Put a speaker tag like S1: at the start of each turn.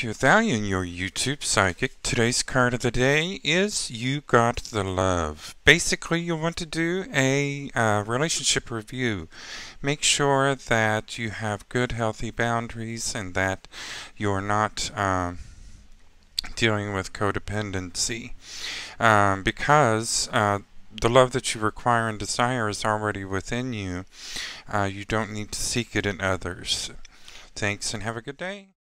S1: to Athalion, your YouTube psychic. Today's card of the day is You Got the Love. Basically, you want to do a uh, relationship review. Make sure that you have good, healthy boundaries and that you're not uh, dealing with codependency. Um, because uh, the love that you require and desire is already within you. Uh, you don't need to seek it in others. Thanks and have a good day.